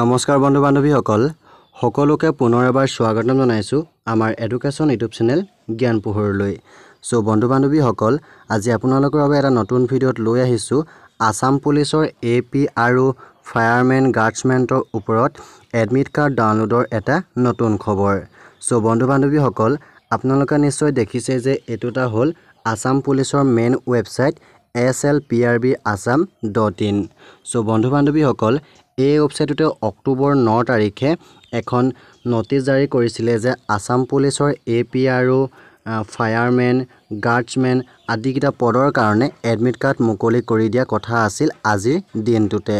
নমস্কাৰ বন্ধু বান্ধৱীসকল সকলোকে পুনৰ এবাৰ স্বাগতম জনাইছোঁ আমাৰ এডুকেশ্যন ইউটিউব চেনেল জ্ঞান পোহৰলৈ চ' বন্ধু বান্ধৱীসকল আজি আপোনালোকৰ বাবে এটা নতুন ভিডিঅ'ত লৈ আহিছোঁ আছাম পুলিচৰ এ পি আৰু ফায়াৰমেন গাৰ্ডছমেণ্টৰ ওপৰত এডমিট কাৰ্ড ডাউনলোডৰ এটা নতুন খবৰ চ' বন্ধু বান্ধৱীসকল আপোনালোকে নিশ্চয় দেখিছে যে এইটো এটা হ'ল আছাম পুলিচৰ main website S L P R B Assam dot in so' বন্ধু বান্ধৱীসকল এই ৱেবছাইটতে অক্টোবৰ ন তাৰিখে এখন নটিছ জাৰি কৰিছিলে যে আছাম পুলিচৰ এ পি আৰু ফায়াৰমেন গাৰ্ডছমেন আদিকেইটা পদৰ কাৰণে এডমিট কাৰ্ড মুকলি কৰি দিয়া কথা আছিল আজিৰ দিনটোতে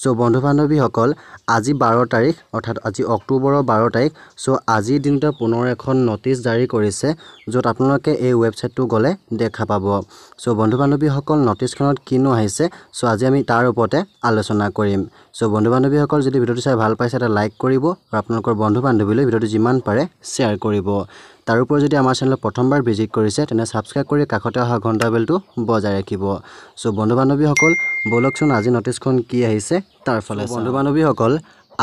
চ' বন্ধু বান্ধৱীসকল আজি বাৰ তাৰিখ অৰ্থাৎ আজি অক্টোবৰৰ বাৰ তাৰিখ চ' আজিৰ দিনটোতে পুনৰ এখন ন'টিছ জাৰি কৰিছে য'ত আপোনালোকে এই ৱেবছাইটটো গ'লে দেখা পাব চ' বন্ধু বান্ধৱীসকল ন'টিছখনত কিনো আহিছে চ' আজি আমি তাৰ ওপৰতে আলোচনা কৰিম চ' বন্ধু বান্ধৱীসকল যদি ভিডিঅ'টো চাই ভাল পাইছে এটা লাইক কৰিব আৰু আপোনালোকৰ বন্ধু বান্ধৱীলৈ ভিডিঅ'টো যিমান পাৰে শ্বেয়াৰ কৰিব তাৰ তাৰোপৰি যদি আমাৰ চেনেলত প্ৰথমবাৰ ভিজিট কৰিছে তেনে ছাবস্ক্ৰাইব কৰি কাষতে অহা ঘণ্টা বেলটো বজাই ৰাখিব চ' বন্ধু বান্ধৱীসকল বলকচোন আজি নটিছখন কি আহিছে তাৰ ফালে বন্ধু বান্ধৱীসকল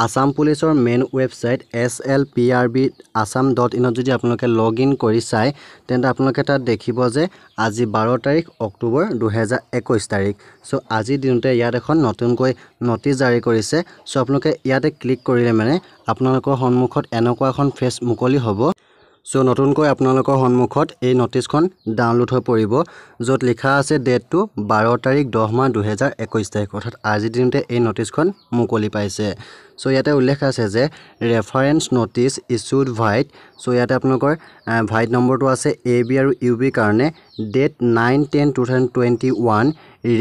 আসাম পুলিচৰ main website S L P R B Assam dot ইনত যদি আপোনালোকে লগ ইন কৰি চাই তেন্তে আপোনালোকে তাত দেখিব যে আজি বাৰ তাৰিখ অক্টোবৰ দুহেজাৰ একৈছ তাৰিখ চ' আজি দিনতে ইয়াত এখন নতুনকৈ নটিছ জাৰি কৰিছে চ' আপোনালোকে ইয়াতে ক্লিক কৰিলে মানে আপোনালোকৰ সন্মুখত এনেকুৱা এখন ফেচ মুকলি হ'ব চ' নতুনকৈ আপোনালোকৰ সন্মুখত এই ন'টিছখন ডাউনলোড হৈ পৰিব য'ত লিখা আছে ডেটটো বাৰ তাৰিখ দহ মাহ দুহেজাৰ একৈছ তাৰিখ অৰ্থাৎ আজিৰ দিনতে এই ন'টিছখন মুকলি পাইছে চ' ইয়াতে উল্লেখ আছে যে reference notice issued vide so' ইয়াতে আপোনালোকৰ ভাইট নম্বৰটো আছে এ বি আৰু ইউ বিৰ কাৰণে date nine ten two thousand twenty one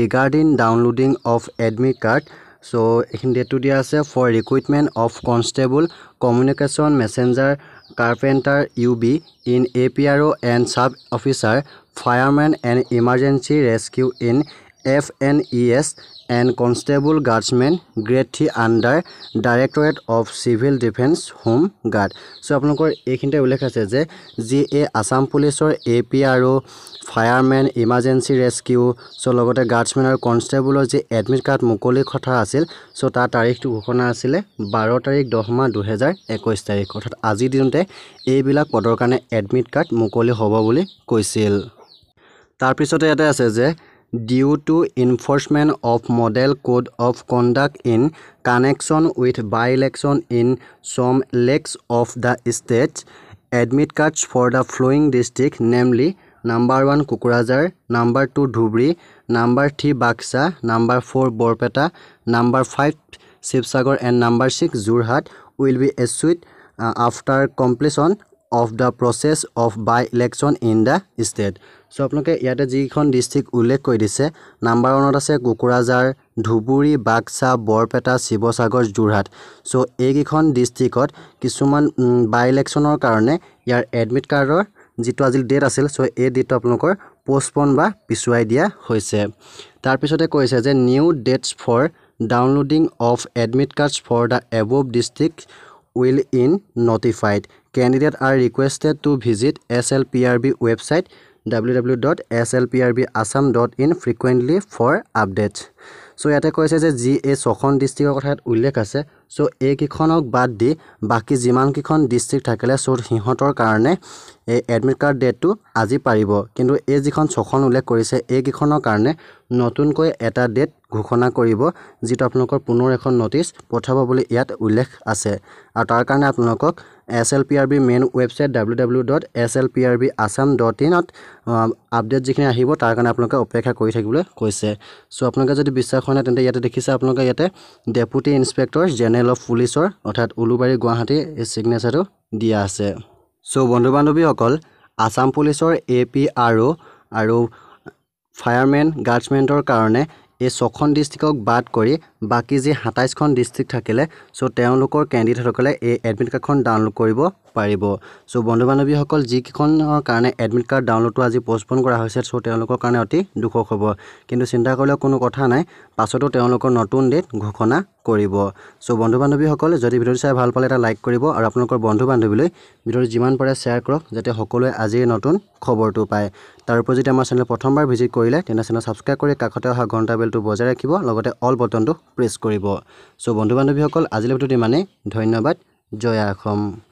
regarding downloading of admit card so' এইখিনি ডেটটো দিয়া আছে for recruitment of constable communication messenger carpenter U B in A P R and sub officer firemen and emergency rescue in F N E S and constable guardsmen grade three under directorate of civil defence home guard so' আপোনালোকৰ এইখিনিতে উল্লেখ আছে যে যি এই আছাম পুলিচৰ A P আৰু firemen emergency rescue so' লগতে গাৰ্ডছমেন আৰু কনষ্টেবলৰ যি এডমিট কাৰ্ড মুকলি কথা আছিল চ' তাৰ তাৰিখটো ঘোষণা আছিলে বাৰ তাৰিখ দহ মাহ দুহেজাৰ একৈছ তাৰিখ অৰ্থাৎ আজিৰ দিনতে এইবিলাক পদৰ কাৰণে এডমিট কাৰ্ড মুকলি হ'ব বুলি কৈছিল তাৰপিছতে ইয়াতে আছে যে due to enforcement of model code of conduct in connection with by election in some LACs of the state admit cards for the following district namely number one Kokrajhar number two Dhubri number three Baksa number four Barpeta number five Sivasagar and number six Jorhat will be issued after completion of the process of by election in the state so' আপোনালোকে ইয়াতে যিকেইখন district উল্লেখ কৰি দিছে number ওৱানত আছে কুকুৰাঝাৰ ধুবুৰী বাক্সা বৰপেটা শিৱসাগৰ যোৰহাট চ' এইকেইখন ডিষ্ট্ৰিকত কিছুমান বাই ইলেকশ্যনৰ কাৰণে ইয়াৰ এডমিট কাৰ্ডৰ যিটো আজিৰ ডেট আছিল চ' এই ডেটটো আপোনালোকৰ পষ্টপন বা পিছুৱাই দিয়া হৈছে তাৰপিছতে কৈছে যে new dates for downloading of admit cards for the above district will in notified candidate are requested to visit S L P R B website W W dot S L P R B Assam dot in frequently for updates so' ইয়াতে কৈছে যে যি এই ছখন ডিষ্ট্ৰিক্টৰ কথা ইয়াত উল্লেখ আছে চ' এইকেইখনক বাদ দি বাকী যিমানকেইখন ডিষ্ট্ৰিক্ট থাকিলে চ' সিহঁতৰ কাৰণে এই এডমিট কাৰ্ড ডেটটো আজি পাৰিব কিন্তু এই যিখন ছখন উল্লেখ কৰিছে এইকেইখনৰ কাৰণে নতুনকৈ এটা ডেট ঘোষণা কৰিব যিটো আপোনালোকৰ পুনৰ এখন নটিছ পঠাব বুলি ইয়াত উল্লেখ আছে আৰু তাৰ কাৰণে আপোনালোকক S L P R B main website W W dot S L P R B Assam dot ইনত আপডেট যিখিনি আহিব তাৰ কাৰণে আপোনালোকে অপেক্ষা কৰি থাকিবলৈ কৈছে চ' আপোনালোকে যদি বিশ্বাস হয় নাই তেন্তে ইয়াতে দেখিছে আপোনালোকে ইয়াতে ডেপুটি ইন্সপেক্টৰ জেনেৰেল অফ পুলিচৰ অৰ্থাৎ উলুবাৰী গুৱাহাটীৰ এই ছিগনেচাৰটো দিয়া আছে চ' বন্ধু বান্ধৱীসকল আছাম পুলিচৰ এ পি আৰ অ' আৰু ফায়াৰমেন গাৰ্ডছমেণ্টৰ কাৰণে এই ছখন ডিষ্ট্ৰিক্টক বাদ কৰি বাকী যি সাতাইছখন ডিষ্ট্ৰিক্ট থাকিলে চ' তেওঁলোকৰ কেণ্ডিডেটসকলে এই এডমিট কাৰ্ডখন ডাউনলোড কৰিব পাৰিব চ' বন্ধু বান্ধৱীসকল যিকেইখনৰ কাৰণে এডমিট কাৰ্ড ডাউনলোডটো আজি পষ্টপ'ন কৰা হৈছে চ' তেওঁলোকৰ কাৰণে অতি দুখক হ'ব কিন্তু চিন্তা কৰিলেও কোনো কথা নাই পাছতো তেওঁলোকৰ নতুন ডেট ঘোষণা কৰিব চ' বন্ধু বান্ধৱীসকলে যদি ভিডিঅ'টো চাই ভাল পালে এটা লাইক কৰিব আৰু আপোনালোকৰ বন্ধু বান্ধৱীলৈ ভিডিঅ'টো যিমান পাৰে শ্বেয়াৰ কৰক যাতে সকলোৱে আজিৰ নতুন খবৰটো পায় তাৰ উপৰি যদি আমাৰ চেনেল প্ৰথমবাৰ ভিজিট কৰিলে তেনে চেনেল ছাবস্ক্ৰাইব কৰি কাষতে অহা ঘণ্টা বেল কণ্ট্ৰলটো বজাই ৰাখিব লগতে অল বটনটো প্ৰেছ কৰিব চ' বন্ধু বান্ধৱীসকল আজিলৈ ভিডিঅ'টো ইমানেই ধন্যবাদ জয় অসম